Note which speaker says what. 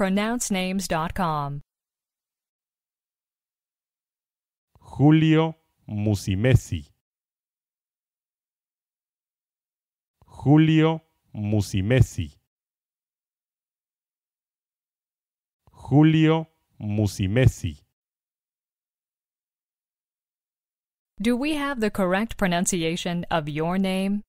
Speaker 1: pronouncenames.com.
Speaker 2: Julio Musimesi. Julio Musimesi. Julio Musimesi.
Speaker 1: Do we have the correct pronunciation of your name?